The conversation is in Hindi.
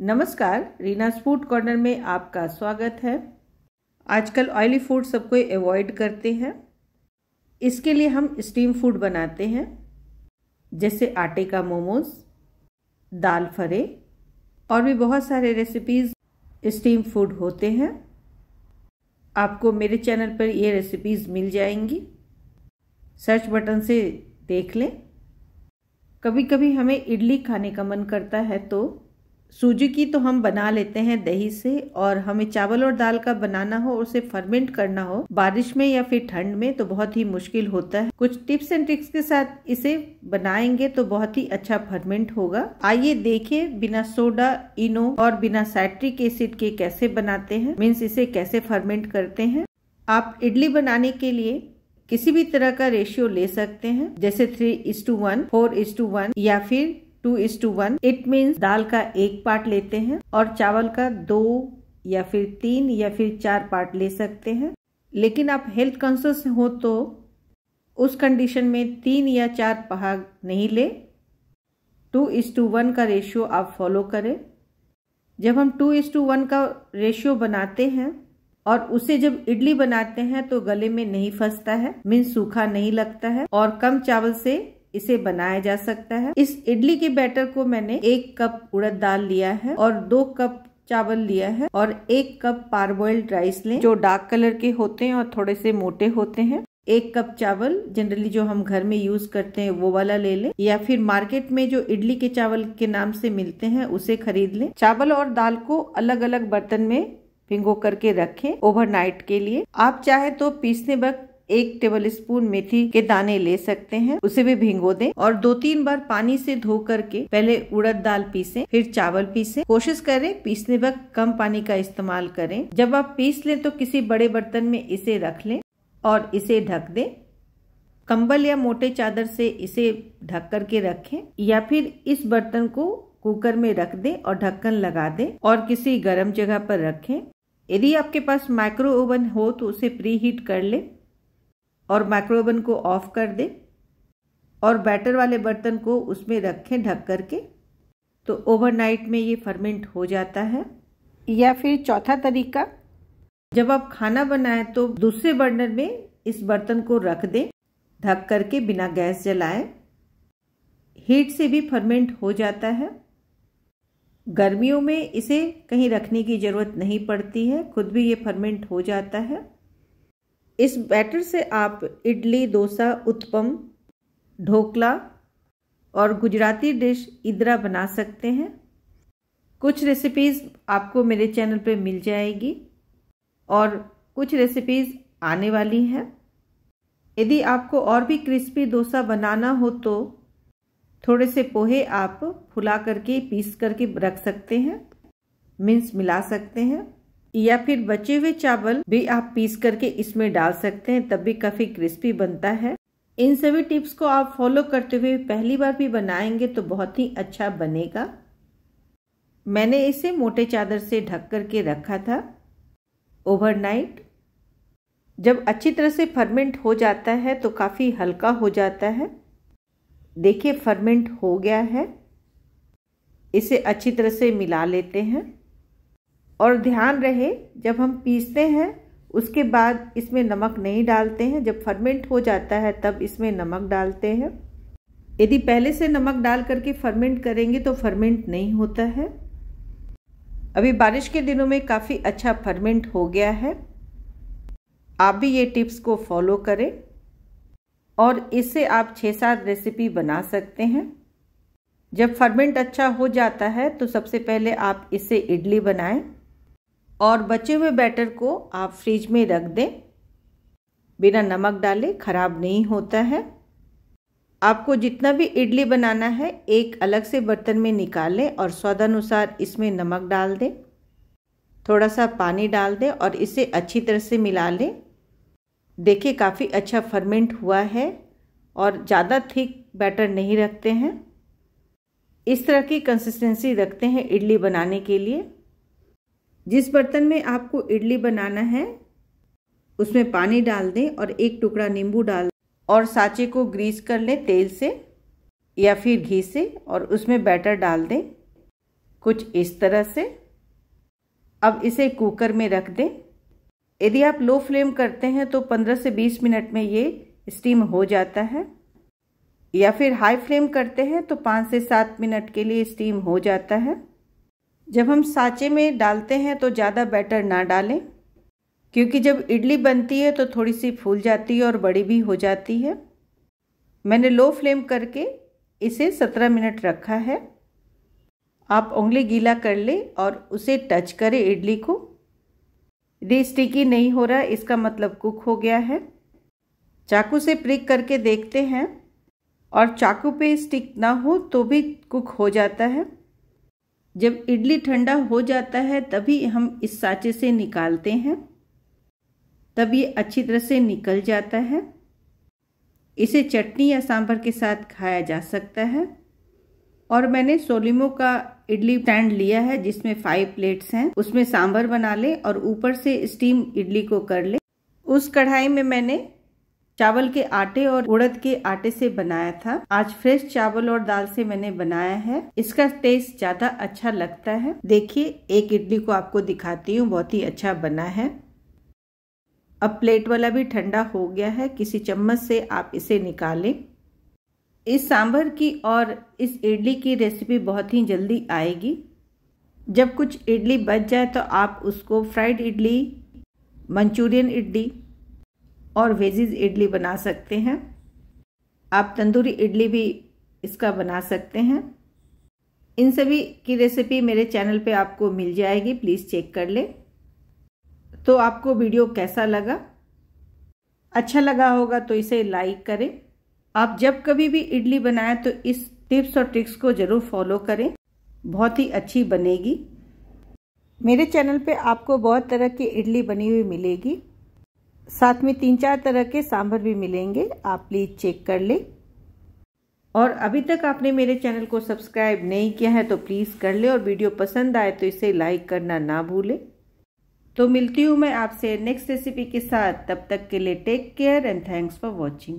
नमस्कार रीनास फूड कॉर्नर में आपका स्वागत है आजकल ऑयली फूड सबको अवॉइड करते हैं इसके लिए हम स्टीम फूड बनाते हैं जैसे आटे का मोमोज दाल फरे और भी बहुत सारे रेसिपीज़ स्टीम फूड होते हैं आपको मेरे चैनल पर ये रेसिपीज़ मिल जाएंगी सर्च बटन से देख लें कभी कभी हमें इडली खाने का मन करता है तो सूजी की तो हम बना लेते हैं दही से और हमें चावल और दाल का बनाना हो और उसे फर्मेंट करना हो बारिश में या फिर ठंड में तो बहुत ही मुश्किल होता है कुछ टिप्स एंड ट्रिक्स के साथ इसे बनाएंगे तो बहुत ही अच्छा फर्मेंट होगा आइए देखें बिना सोडा इनो और बिना साइट्रिक एसिड के कैसे बनाते हैं मीन्स इसे कैसे फर्मेंट करते हैं आप इडली बनाने के लिए किसी भी तरह का रेशियो ले सकते हैं जैसे three is to one four is to one या फिर two is to one it means दाल का एक पार्ट लेते हैं और चावल का दो या फिर तीन या फिर चार पार्ट ले सकते हैं लेकिन आप हेल्थ कॉन्शियस हो तो उस कंडीशन में तीन या चार भाग नहीं ले टू इज टू वन का रेशियो आप फॉलो करें जब हम टू इज टू वन का रेशियो बनाते हैं और उसे जब इडली बनाते हैं तो गले में नहीं फंसता है मीन सूखा नहीं लगता है और कम चावल से इसे बनाया जा सकता है इस इडली के बैटर को मैंने एक कप उड़द दाल लिया है और दो कप चावल लिया है और एक कप पारबॉइल्ड राइस लें जो डार्क कलर के होते हैं और थोड़े से मोटे होते हैं एक कप चावल जनरली जो हम घर में यूज करते हैं वो वाला ले लें या फिर मार्केट में जो इडली के चावल के नाम से मिलते हैं उसे खरीद लें चावल और दाल को अलग अलग बर्तन में भिंगो करके रखें ओवरनाइट के लिए आप चाहे तो पीसने वक्त एक टेबल स्पून मेथी के दाने ले सकते हैं उसे भी भिंगो दें और दो तीन बार पानी से धो करके पहले उड़द दाल पीसें फिर चावल पीसें कोशिश करें पीसने वक्त कम पानी का इस्तेमाल करें जब आप पीस लें तो किसी बड़े बर्तन में इसे रख लें और इसे ढक दें कंबल या मोटे चादर से इसे ढक करके रखें या फिर इस बर्तन को कुकर में रख दें और ढक्कन लगा दें और किसी गर्म जगह पर रखें यदि आपके पास माइक्रो ओवन हो तो उसे प्री हीट कर लें और माइक्रोवन को ऑफ कर दें और बैटर वाले बर्तन को उसमें रखें ढक करके तो ओवरनाइट में ये फर्मेंट हो जाता है या फिर चौथा तरीका जब आप खाना बनाएं तो दूसरे बर्नर में इस बर्तन को रख दें ढक करके बिना गैस जलाए हीट से भी फर्मेंट हो जाता है गर्मियों में इसे कहीं रखने की ज़रूरत नहीं पड़ती है खुद भी ये फर्मेंट हो जाता है इस बैटर से आप इडली डोसा उत्पम ढोकला और गुजराती डिश इदरा बना सकते हैं कुछ रेसिपीज़ आपको मेरे चैनल पे मिल जाएगी और कुछ रेसिपीज़ आने वाली हैं यदि आपको और भी क्रिस्पी डोसा बनाना हो तो थोड़े से पोहे आप फुला करके पीस करके रख सकते हैं मिन्स मिला सकते हैं या फिर बचे हुए चावल भी आप पीस करके इसमें डाल सकते हैं तब भी काफी क्रिस्पी बनता है इन सभी टिप्स को आप फॉलो करते हुए पहली बार भी बनाएंगे तो बहुत ही अच्छा बनेगा मैंने इसे मोटे चादर से ढक करके रखा था ओवरनाइट जब अच्छी तरह से फर्मेंट हो जाता है तो काफ़ी हल्का हो जाता है देखिए फर्मेंट हो गया है इसे अच्छी तरह से मिला लेते हैं और ध्यान रहे जब हम पीसते हैं उसके बाद इसमें नमक नहीं डालते हैं जब फर्मेंट हो जाता है तब इसमें नमक डालते हैं यदि पहले से नमक डाल करके फर्मेंट करेंगे तो फर्मेंट नहीं होता है अभी बारिश के दिनों में काफ़ी अच्छा फर्मेंट हो गया है आप भी ये टिप्स को फॉलो करें और इससे आप छः सात रेसिपी बना सकते हैं जब फर्मेंट अच्छा हो जाता है तो सबसे पहले आप इससे इडली बनाएं और बचे हुए बैटर को आप फ्रिज में रख दें बिना नमक डाले ख़राब नहीं होता है आपको जितना भी इडली बनाना है एक अलग से बर्तन में निकालें और स्वादानुसार इसमें नमक डाल दें थोड़ा सा पानी डाल दें और इसे अच्छी तरह से मिला लें देखिए काफ़ी अच्छा फर्मेंट हुआ है और ज़्यादा थिक बैटर नहीं रखते हैं इस तरह की कंसिस्टेंसी रखते हैं इडली बनाने के लिए जिस बर्तन में आपको इडली बनाना है उसमें पानी डाल दें और एक टुकड़ा नींबू डाल और साँचे को ग्रीस कर लें तेल से या फिर घी से और उसमें बैटर डाल दें कुछ इस तरह से अब इसे कुकर में रख दें यदि आप लो फ्लेम करते हैं तो 15 से 20 मिनट में ये स्टीम हो जाता है या फिर हाई फ्लेम करते हैं तो 5 से 7 मिनट के लिए स्टीम हो जाता है जब हम साँचे में डालते हैं तो ज़्यादा बैटर ना डालें क्योंकि जब इडली बनती है तो थोड़ी सी फूल जाती है और बड़ी भी हो जाती है मैंने लो फ्लेम करके इसे सत्रह मिनट रखा है आप उंगली गीला कर ले और उसे टच करें इडली को यदि स्टिकी नहीं हो रहा इसका मतलब कुक हो गया है चाकू से प्रिक करके देखते हैं और चाकू पे स्टिक ना हो तो भी कुक हो जाता है जब इडली ठंडा हो जाता है तभी हम इस साँचे से निकालते हैं तब ये अच्छी तरह से निकल जाता है इसे चटनी या सांभर के साथ खाया जा सकता है और मैंने सोलिमो का इडली स्टैंड लिया है जिसमें फाइव प्लेट्स हैं उसमें सांभर बना ले और ऊपर से स्टीम इडली को कर ले उस कढ़ाई में मैंने चावल के आटे और उड़द के आटे से बनाया था आज फ्रेश चावल और दाल से मैंने बनाया है इसका टेस्ट ज्यादा अच्छा लगता है देखिए एक इडली को आपको दिखाती हूँ बहुत ही अच्छा बना है अब प्लेट वाला भी ठंडा हो गया है किसी चम्मच से आप इसे निकालें इस सांभर की और इस इडली की रेसिपी बहुत ही जल्दी आएगी जब कुछ इडली बच जाए तो आप उसको फ्राइड इडली मंचूरियन इडली और वेजीज इडली बना सकते हैं आप तंदूरी इडली भी इसका बना सकते हैं इन सभी की रेसिपी मेरे चैनल पे आपको मिल जाएगी प्लीज़ चेक कर ले तो आपको वीडियो कैसा लगा अच्छा लगा होगा तो इसे लाइक करें आप जब कभी भी इडली बनाएं तो इस टिप्स और ट्रिक्स को ज़रूर फॉलो करें बहुत ही अच्छी बनेगी मेरे चैनल पे आपको बहुत तरह की इडली बनी हुई मिलेगी साथ में तीन चार तरह के सांभर भी मिलेंगे आप प्लीज़ चेक कर ले और अभी तक आपने मेरे चैनल को सब्सक्राइब नहीं किया है तो प्लीज़ कर ले और वीडियो पसंद आए तो इसे लाइक करना ना भूलें तो मिलती हूँ मैं आपसे नेक्स्ट रेसिपी के साथ तब तक के लिए take care and thanks for watching